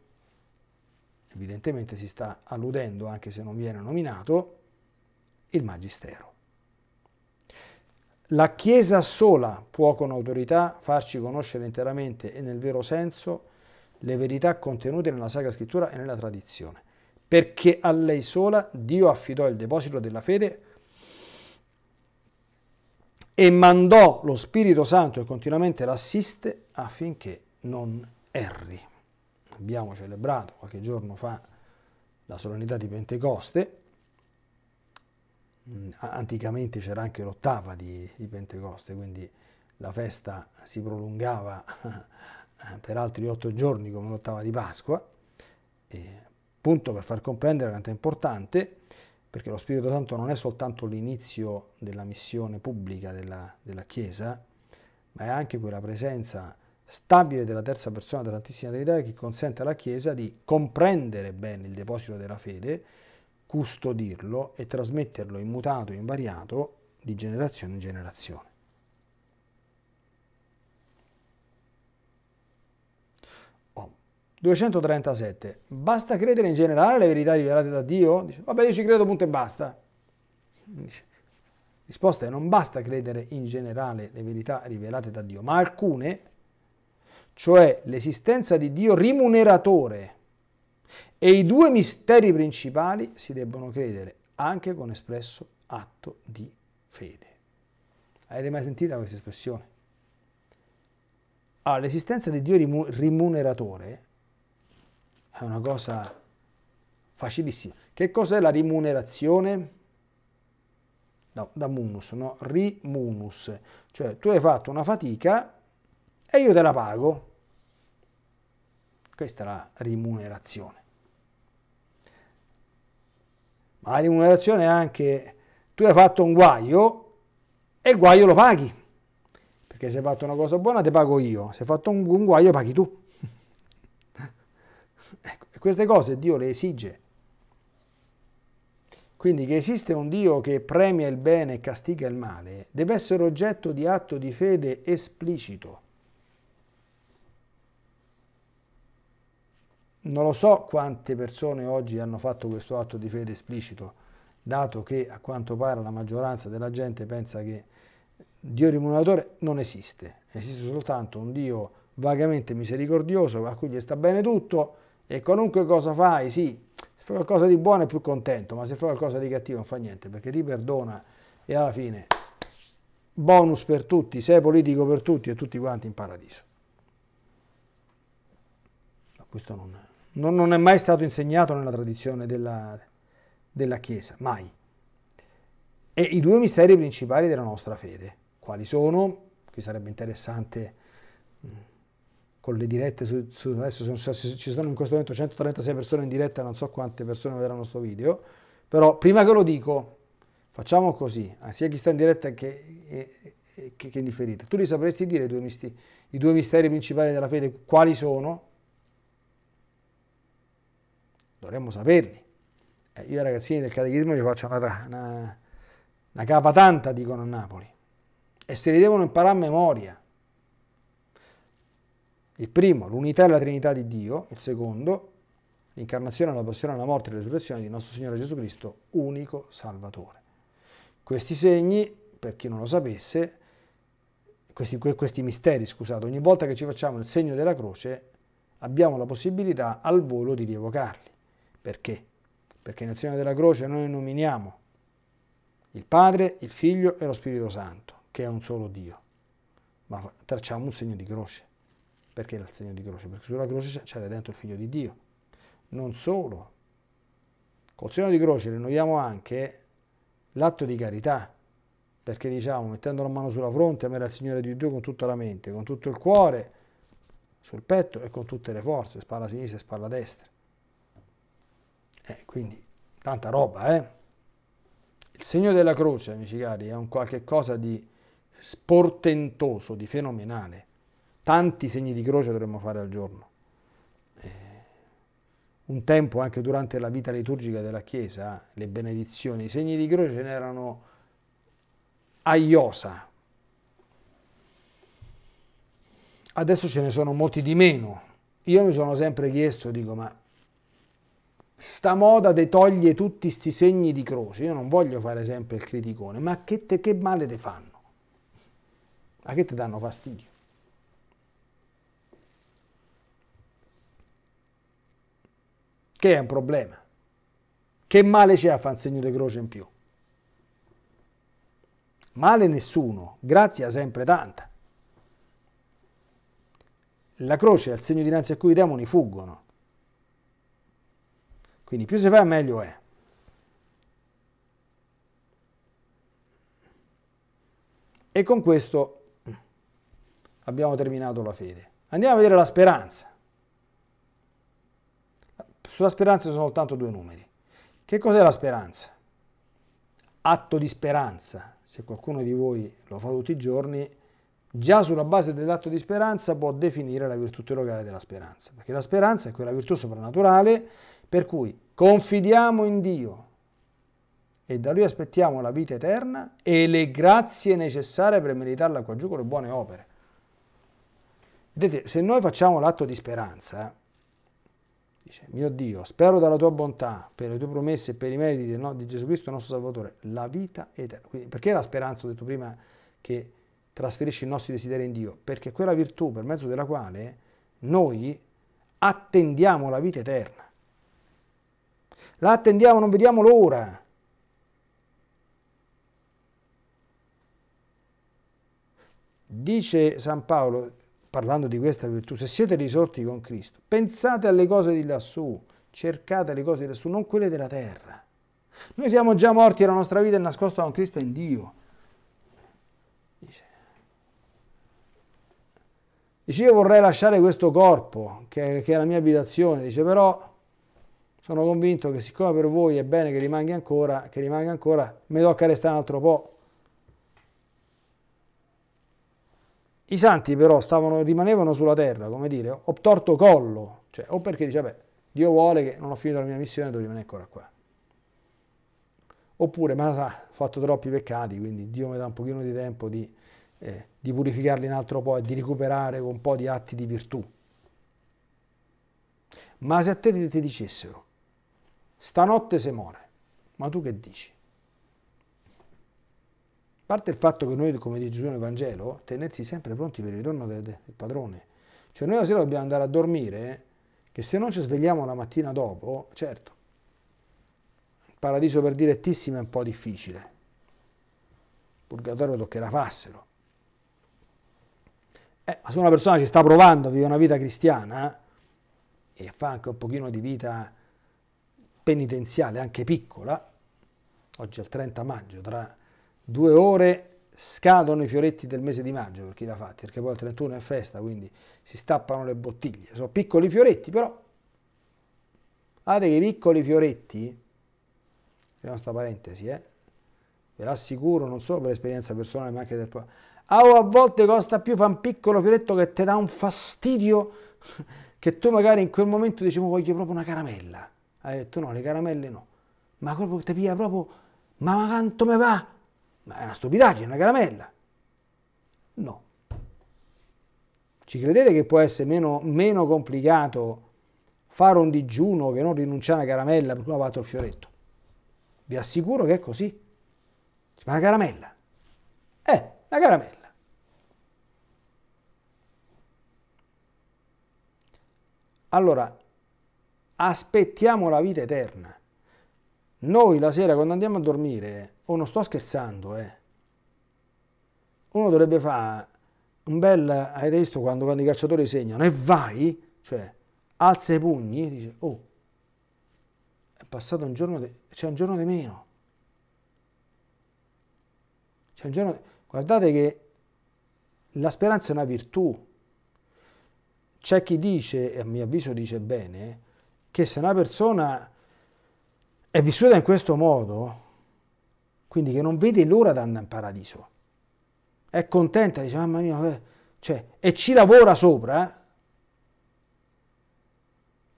evidentemente si sta alludendo, anche se non viene nominato, il Magistero. La Chiesa sola può con autorità farci conoscere interamente e nel vero senso le verità contenute nella Sacra Scrittura e nella tradizione perché a lei sola Dio affidò il deposito della fede e mandò lo Spirito Santo e continuamente l'assiste affinché non erri. Abbiamo celebrato qualche giorno fa la solennità di Pentecoste, mm, anticamente c'era anche l'ottava di, di, Pentecoste, quindi la festa si prolungava per altri otto giorni come l'ottava di Pasqua, e Punto per far comprendere quanto è importante, perché lo Spirito Santo non è soltanto l'inizio della missione pubblica della, della Chiesa, ma è anche quella presenza stabile della terza persona della Santissima Trinità che consente alla Chiesa di comprendere bene il deposito della fede, custodirlo e trasmetterlo immutato e invariato di generazione in generazione. 237. Basta credere in generale alle verità rivelate da Dio? Dice, vabbè, io ci credo, punto e basta. Dice, risposta è non basta credere in generale le verità rivelate da Dio, ma alcune, cioè l'esistenza di Dio rimuneratore e i due misteri principali si debbono credere anche con espresso atto di fede. Avete mai sentita questa espressione? Allora, ah, l'esistenza di Dio rimuneratore è una cosa facilissima. Che cos'è la rimunerazione? No, da munus, no? Rimunus. Cioè tu hai fatto una fatica e io te la pago. Questa è la rimunerazione. Ma la rimunerazione è anche tu hai fatto un guaio e il guaio lo paghi. Perché se hai fatto una cosa buona te pago io, se hai fatto un, un guaio paghi tu. Ecco, queste cose Dio le esige. Quindi che esiste un Dio che premia il bene e castiga il male deve essere oggetto di atto di fede esplicito. Non lo so quante persone oggi hanno fatto questo atto di fede esplicito, dato che a quanto pare la maggioranza della gente pensa che Dio rimuneratore non esiste, esiste soltanto un Dio vagamente misericordioso a cui gli sta bene tutto e qualunque cosa fai, sì, se fai qualcosa di buono è più contento, ma se fai qualcosa di cattivo non fa niente, perché ti perdona e alla fine bonus per tutti, sei politico per tutti e tutti quanti in paradiso. No, questo non, non, non, è mai stato insegnato nella tradizione della, della Chiesa, mai. E i due misteri principali della nostra fede, quali sono? Qui sarebbe interessante mm, con le dirette, su, su, adesso sono, ci sono in questo momento 136 persone in diretta, non so quante persone vedranno questo video, però prima che lo dico, facciamo così, ah, sia chi sta in diretta che, che, che in differita. Tu li sapresti dire i due, misti, i due misteri principali della fede, quali sono? Dovremmo saperli. Eh, io ai ragazzini del catechismo gli faccio una, una, una capa tanta, dicono a Napoli, e se li devono imparare a memoria. Il primo, l'unità e la Trinità di Dio, il secondo, l'incarnazione, la passione, la morte e la risurrezione di nostro Signore Gesù Cristo, unico Salvatore. Questi segni, per chi non lo sapesse, questi, questi misteri, scusate, ogni volta che ci facciamo il segno della croce abbiamo la possibilità al volo di rievocarli. Perché? Perché nel segno della croce noi nominiamo il Padre, il Figlio e lo Spirito Santo, che è un solo Dio, ma tracciamo un segno di croce. Perché era il segno di croce? Perché sulla croce c'era dentro il figlio di Dio. Non solo, col segno di croce rinnoviamo anche l'atto di carità, perché diciamo, mettendo la mano sulla fronte, amerà il Signore di Dio con tutta la mente, con tutto il cuore, sul petto e con tutte le forze, spalla sinistra e spalla destra. Eh, quindi, tanta roba, eh? Il segno della croce, amici cari, è un qualche cosa di sportentoso, di fenomenale. Tanti segni di croce dovremmo fare al giorno. Eh, un tempo, anche durante la vita liturgica della Chiesa, le benedizioni, i segni di croce ce n'erano a iosa. Adesso ce ne sono molti di meno. Io mi sono sempre chiesto, dico, ma sta moda te toglie tutti questi segni di croce. Io non voglio fare sempre il criticone, ma che, te, che male te fanno? A che te danno fastidio? che è un problema. Che male c'è a fare un segno di croce in più? Male nessuno, grazia sempre tanta. La croce è il segno dinanzi a cui i demoni fuggono. Quindi più si fa meglio è. E con questo abbiamo terminato la fede. Andiamo a vedere la speranza. Sulla speranza ci sono soltanto due numeri. Che cos'è la speranza? Atto di speranza, se qualcuno di voi lo fa tutti i giorni, già sulla base dell'atto di speranza può definire la virtù teologale della speranza, perché la speranza è quella virtù soprannaturale per cui confidiamo in Dio e da Lui aspettiamo la vita eterna e le grazie necessarie per meritarla qua giù con le buone opere. Vedete, se noi facciamo l'atto di speranza, Dice, mio Dio, spero dalla tua bontà, per le tue promesse e per i meriti no, di Gesù Cristo nostro Salvatore, la vita eterna. Quindi, perché la speranza, ho detto prima, che trasferisce i nostri desideri in Dio? Perché quella virtù per mezzo della quale noi attendiamo la vita eterna. La attendiamo, non vediamo l'ora. Dice San Paolo, parlando di questa virtù, se siete risorti con Cristo, pensate alle cose di lassù, cercate le cose di lassù, non quelle della terra. Noi siamo già morti e la nostra vita è nascosta con Cristo in Dio. Dice, dice io vorrei lasciare questo corpo, che, che è la mia abitazione, dice però sono convinto che siccome per voi è bene che rimanga ancora, che rimanga ancora, mi tocca restare un altro po'. I santi però stavano, rimanevano sulla terra, come dire, ho torto collo, cioè, o perché dice, vabbè, Dio vuole che non ho finito la mia missione, devo rimanere ancora qua. Oppure, ma sa, ho fatto troppi peccati, quindi Dio mi dà un pochino di tempo di, eh, di purificarli un altro po' e di recuperare un po' di atti di virtù. Ma se a te ti dicessero, stanotte se muore, ma tu che dici? parte il fatto che noi, come dice Gesù nel Vangelo, tenersi sempre pronti per il ritorno del, del padrone. Cioè noi la sera dobbiamo andare a dormire, che se non ci svegliamo la mattina dopo, certo, il paradiso per direttissimo è un po' difficile. Il purgatorio toccherà passero. Eh, ma se una persona ci sta provando, a vivere una vita cristiana eh, e fa anche un pochino di vita penitenziale, anche piccola, oggi è il 30 maggio, tra due ore scadono i fioretti del mese di maggio per chi l'ha fatti, perché poi il 31 è festa, quindi si stappano le bottiglie. Sono piccoli fioretti, però guardate che i piccoli fioretti, la sta parentesi, eh, ve l'assicuro non solo per esperienza personale ma anche del ah, a volte costa più fa un piccolo fioretto che ti dà un fastidio che tu magari in quel momento dici voglio proprio una caramella hai detto no le caramelle no ma proprio ti pia proprio ma, ma quanto me va ma è una stupidaggine, è una caramella. No. Ci credete che può essere meno, meno complicato fare un digiuno che non rinunciare a una caramella per cui ho fatto il fioretto? Vi assicuro che è così. Ma una caramella. Eh, una caramella. Allora, aspettiamo la vita eterna. Noi la sera quando andiamo a dormire, o oh, non sto scherzando, eh, uno dovrebbe fare un bel, avete visto quando, quando i cacciatori segnano, e vai, cioè, alza i pugni e dice, oh, è passato un giorno, c'è un giorno di meno. C'è un giorno, guardate che la speranza è una virtù. C'è chi dice, e a mio avviso dice bene, che se una persona è vissuta in questo modo, quindi che non vede l'ora di andare in paradiso, è contenta, dice mamma mia, eh. cioè, e ci lavora sopra,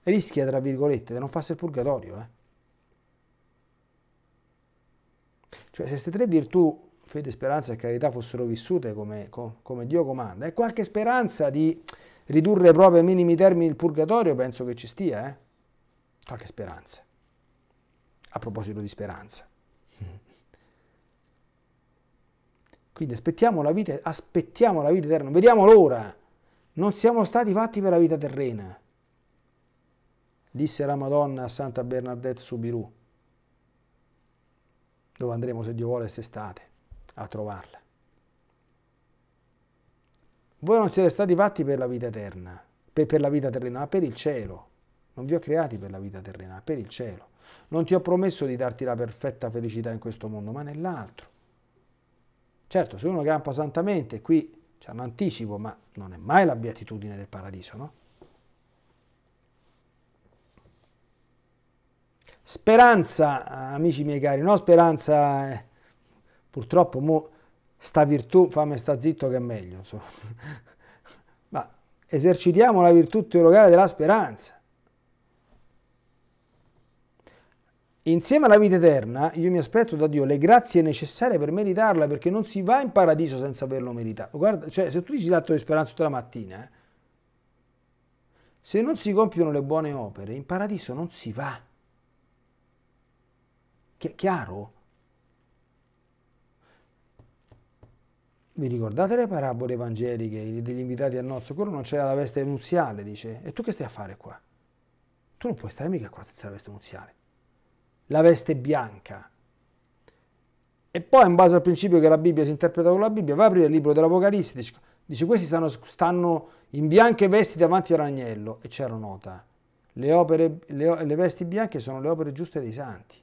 eh? rischia, tra virgolette, di non farsi il purgatorio. Eh? Cioè, se queste tre virtù, fede, speranza e carità, fossero vissute come, come Dio comanda, e qualche speranza di ridurre proprio ai minimi termini il purgatorio, penso che ci stia, eh? Qualche speranza a proposito di speranza. Quindi aspettiamo la vita, aspettiamo la vita eterna, vediamo l'ora. Non siamo stati fatti per la vita terrena, disse la Madonna a Santa Bernadette Subirù, dove andremo se Dio vuole estate a trovarla. Voi non siete stati fatti per la vita eterna, per, per la vita terrena, ma per il cielo. Non vi ho creati per la vita terrena, ma per il cielo. Non ti ho promesso di darti la perfetta felicità in questo mondo, ma nell'altro. Certo, se uno campa santamente, qui c'è un anticipo, ma non è mai la beatitudine del paradiso, no? Speranza, amici miei cari, no speranza, eh, purtroppo mo, sta virtù, fammi sta zitto che è meglio, insomma. ma esercitiamo la virtù teologale della speranza. Insieme alla vita eterna, io mi aspetto da Dio le grazie necessarie per meritarla, perché non si va in paradiso senza averlo meritato. Guarda, cioè, se tu dici l'atto di speranza tutta la mattina, eh, se non si compiono le buone opere, in paradiso non si va. Che è chiaro? Vi ricordate le parabole evangeliche degli invitati a nozze? Quello non c'era la veste nuziale, dice. E tu che stai a fare qua? Tu non puoi stare mica qua senza la veste nuziale la veste bianca. E poi, in base al principio che la Bibbia si interpreta con la Bibbia, va a aprire il libro dell'Apocalisse, dice, dice questi stanno, stanno in bianche vesti davanti all'agnello, e c'era nota, le, opere, le, le vesti bianche sono le opere giuste dei santi.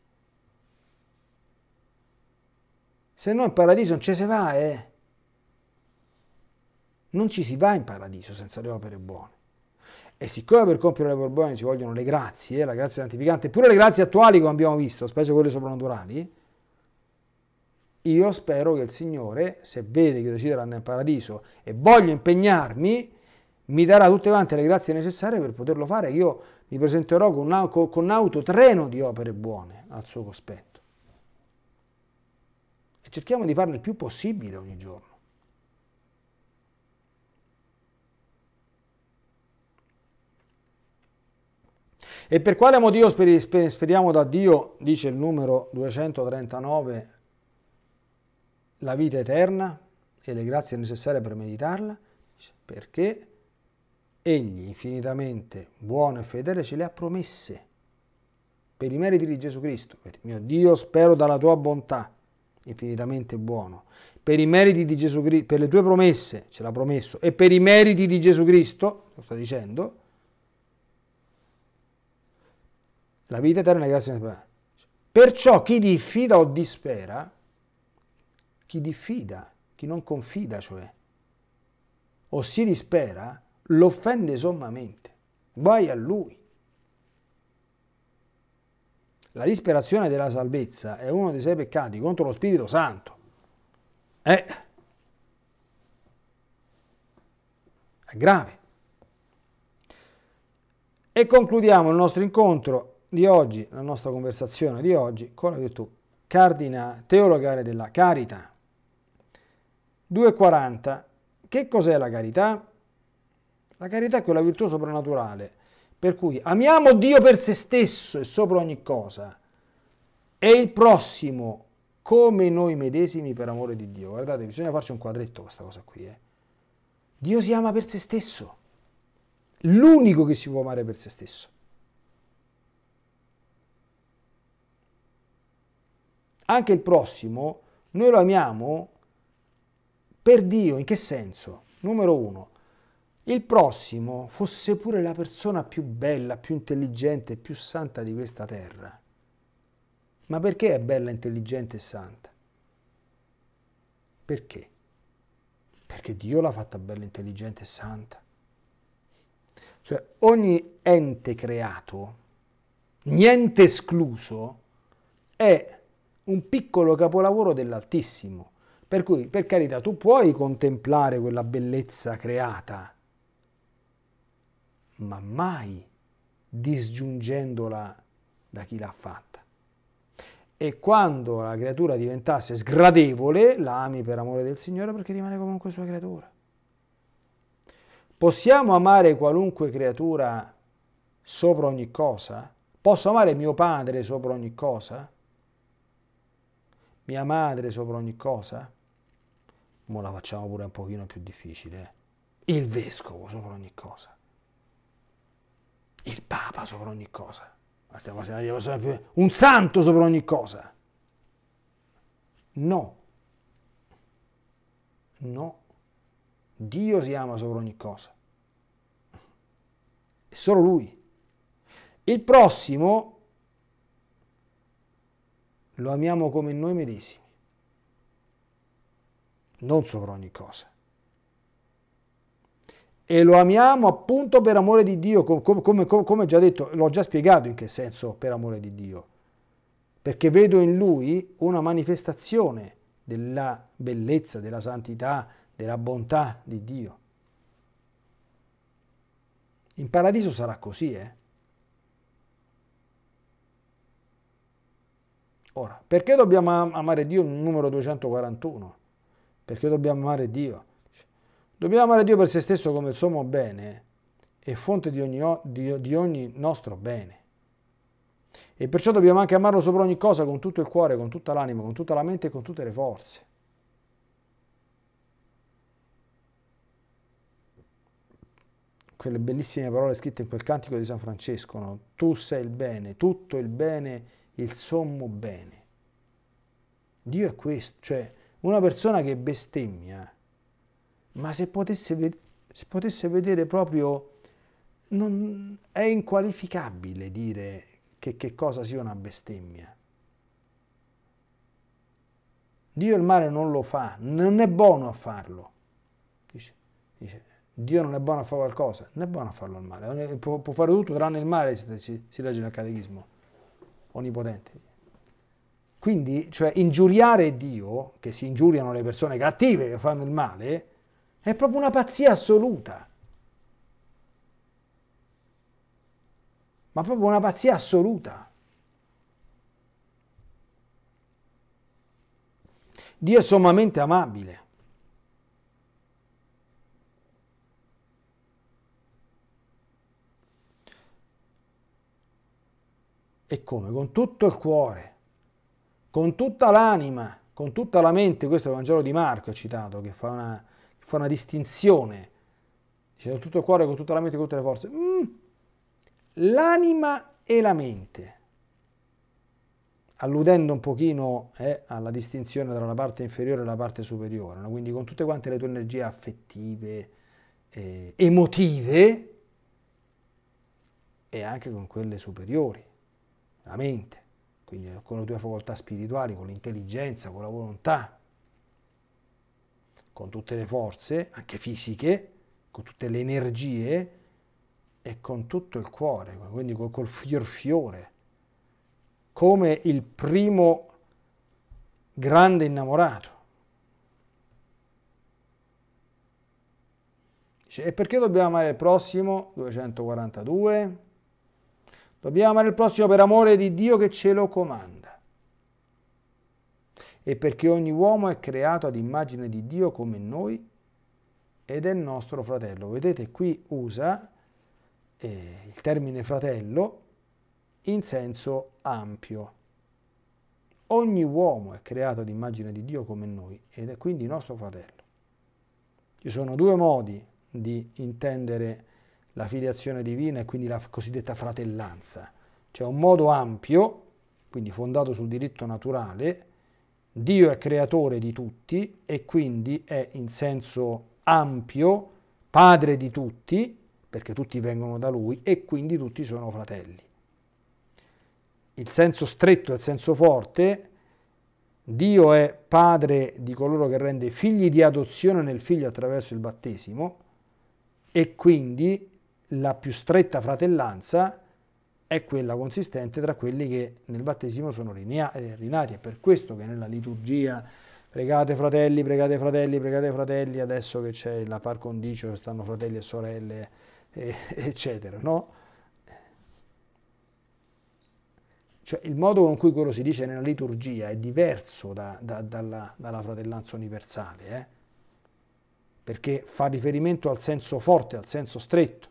Se no in paradiso non ci si va, eh. Non ci si va in paradiso senza le opere buone. E siccome per compiere le Borboni ci vogliono le grazie, la grazia santificante, pure le grazie attuali come abbiamo visto, specie quelle soprannaturali, io spero che il Signore, se vede che io decido di andare in paradiso e voglio impegnarmi, mi darà tutte quante le grazie necessarie per poterlo fare. Io mi presenterò con con un autotreno di opere buone al suo cospetto. E cerchiamo di farne il più possibile ogni giorno. E per quale motivo speriamo da Dio, dice il numero 239, la vita eterna e le grazie necessarie per meditarla? Perché Egli, infinitamente buono e fedele, ce le ha promesse per i meriti di Gesù Cristo. Mio Dio, spero dalla tua bontà, infinitamente buono, per i meriti di Gesù Cristo, per le tue promesse, ce l'ha promesso, e per i meriti di Gesù Cristo, lo sto dicendo, la vita eterna è grazie a Perciò chi diffida o dispera, chi diffida, chi non confida, cioè, o si dispera, lo offende sommamente. Vai a lui. La disperazione della salvezza è uno dei sei peccati contro lo Spirito Santo. Eh, è grave. E concludiamo il nostro incontro di oggi, la nostra conversazione di oggi con la virtù cardina teologale della carità. 2.40. Che cos'è la carità? La carità è quella virtù soprannaturale, per cui amiamo Dio per se stesso e sopra ogni cosa, e il prossimo come noi medesimi per amore di Dio. Guardate, bisogna farci un quadretto questa cosa qui. Eh. Dio si ama per se stesso, l'unico che si può amare per se stesso. anche il prossimo, noi lo amiamo per Dio. In che senso? Numero uno, il prossimo fosse pure la persona più bella, più intelligente, più santa di questa terra. Ma perché è bella, intelligente e santa? Perché? Perché Dio l'ha fatta bella, intelligente e santa. Cioè ogni ente creato, niente escluso, è un piccolo capolavoro dell'Altissimo. Per cui, per carità, tu puoi contemplare quella bellezza creata, ma mai disgiungendola da chi l'ha fatta. E quando la creatura diventasse sgradevole, la ami per amore del Signore perché rimane comunque sua creatura. Possiamo amare qualunque creatura sopra ogni cosa? Posso amare mio padre sopra ogni cosa? mia madre sopra ogni cosa. Ma la facciamo pure un pochino più difficile. Eh? Il vescovo sopra ogni cosa. Il papa sopra ogni cosa. Ma stiamo facendo più... Un santo sopra ogni cosa. No. No. Dio si ama sopra ogni cosa. È solo lui. Il prossimo lo amiamo come noi medesimi, non sopra ogni cosa. E lo amiamo appunto per amore di Dio, come, come, come già detto, l'ho già spiegato in che senso per amore di Dio, perché vedo in lui una manifestazione della bellezza, della santità, della bontà di Dio. In paradiso sarà così, eh? Ora, perché dobbiamo amare Dio numero 241? Perché dobbiamo amare Dio? Dobbiamo amare Dio per se stesso come il sommo bene e fonte di ogni, di, di ogni nostro bene. E perciò dobbiamo anche amarlo sopra ogni cosa con tutto il cuore, con tutta l'anima, con tutta la mente e con tutte le forze. quelle bellissime parole scritte in quel cantico di San Francesco, no? tu sei il bene, tutto il bene è il sommo bene. Dio è questo, cioè una persona che bestemmia, ma se potesse, se potesse vedere proprio, non, è inqualificabile dire che, che cosa sia una bestemmia. Dio il male non lo fa, non è buono a farlo. Dice, dice Dio non è buono a fare qualcosa, non è buono a farlo il male, può, può fare tutto tranne il male, si, si legge nel catechismo onnipotente. Quindi, cioè, ingiuriare Dio, che si ingiuriano le persone cattive che fanno il male, è proprio una pazzia assoluta. Ma proprio una pazzia assoluta. Dio è sommamente amabile. E come? Con tutto il cuore, con tutta l'anima, con tutta la mente, questo è il Vangelo di Marco, è citato, che fa una, fa una distinzione, dice con tutto il cuore, con tutta la mente, con tutte le forze. Mm. L'anima e la mente, alludendo un pochino eh, alla distinzione tra la parte inferiore e la parte superiore, no? quindi con tutte quante le tue energie affettive, eh, emotive e anche con quelle superiori la mente, quindi con le tue facoltà spirituali, con l'intelligenza, con la volontà, con tutte le forze, anche fisiche, con tutte le energie e con tutto il cuore, quindi col, col fior fiore, come il primo grande innamorato. e perché dobbiamo amare il prossimo? 242. Dobbiamo amare il prossimo per amore di Dio che ce lo comanda. E perché ogni uomo è creato ad immagine di Dio come noi ed è nostro fratello. Vedete qui usa eh, il termine fratello in senso ampio. Ogni uomo è creato ad immagine di Dio come noi ed è quindi nostro fratello. Ci sono due modi di intendere fratello la filiazione divina e quindi la cosiddetta fratellanza. Cioè un modo ampio, quindi fondato sul diritto naturale, Dio è creatore di tutti e quindi è in senso ampio padre di tutti, perché tutti vengono da lui e quindi tutti sono fratelli. Il senso stretto e il senso forte, Dio è padre di coloro che rende figli di adozione nel figlio attraverso il battesimo e quindi la più stretta fratellanza è quella consistente tra quelli che nel battesimo sono eh, rinati. È per questo che nella liturgia pregate fratelli, pregate fratelli, pregate fratelli, adesso che c'è la par condicio, stanno fratelli e sorelle, eccetera, no? Cioè il modo con cui quello si dice nella liturgia è diverso da, da, dalla, dalla, fratellanza universale, eh? perché fa riferimento al senso forte, al senso stretto.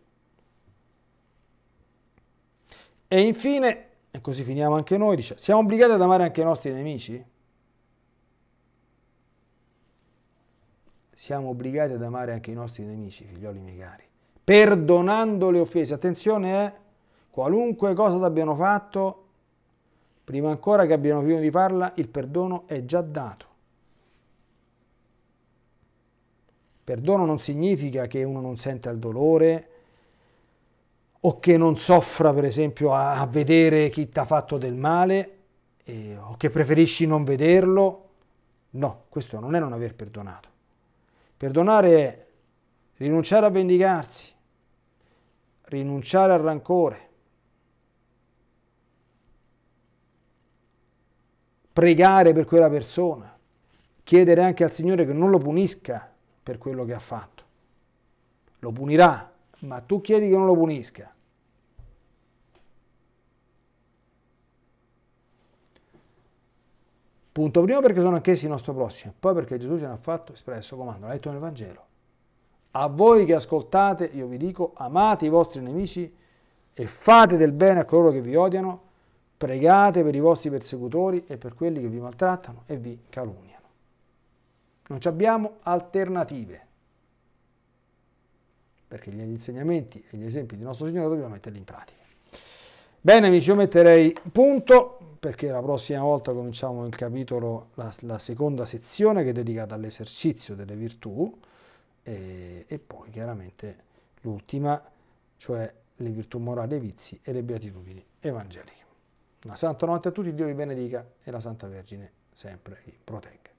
E infine, e così finiamo anche noi, dice, siamo obbligati ad amare anche i nostri nemici? Siamo obbligati ad amare anche i nostri nemici, figlioli miei cari, perdonando le offese. Attenzione, eh, qualunque cosa ti abbiano fatto, prima ancora che abbiano finito di farla, il perdono è già dato. Perdono non significa che uno non sente il dolore, o che non soffra per esempio a, vedere chi ti ha fatto del male eh, o che preferisci non vederlo. No, questo non è non aver perdonato. Perdonare è rinunciare a vendicarsi, rinunciare al rancore, pregare per quella persona, chiedere anche al Signore che non lo punisca per quello che ha fatto. Lo punirà, ma tu chiedi che non lo punisca. Punto primo perché sono anch'essi il nostro prossimo, poi perché Gesù ce ne ha fatto espresso comando, l'ha detto nel Vangelo. A voi che ascoltate, io vi dico, amate i vostri nemici e fate del bene a coloro che vi odiano, pregate per i vostri persecutori e per quelli che vi maltrattano e vi calunniano. Non abbiamo alternative perché gli insegnamenti e gli esempi di nostro Signore dobbiamo metterli in pratica. Bene amici, io metterei punto perché la prossima volta cominciamo il capitolo, la, la seconda sezione che è dedicata all'esercizio delle virtù e, e poi chiaramente l'ultima, cioè le virtù morali e vizi e le beatitudini evangeliche. Una santa notte a tutti, Dio vi benedica e la Santa Vergine sempre vi protegga.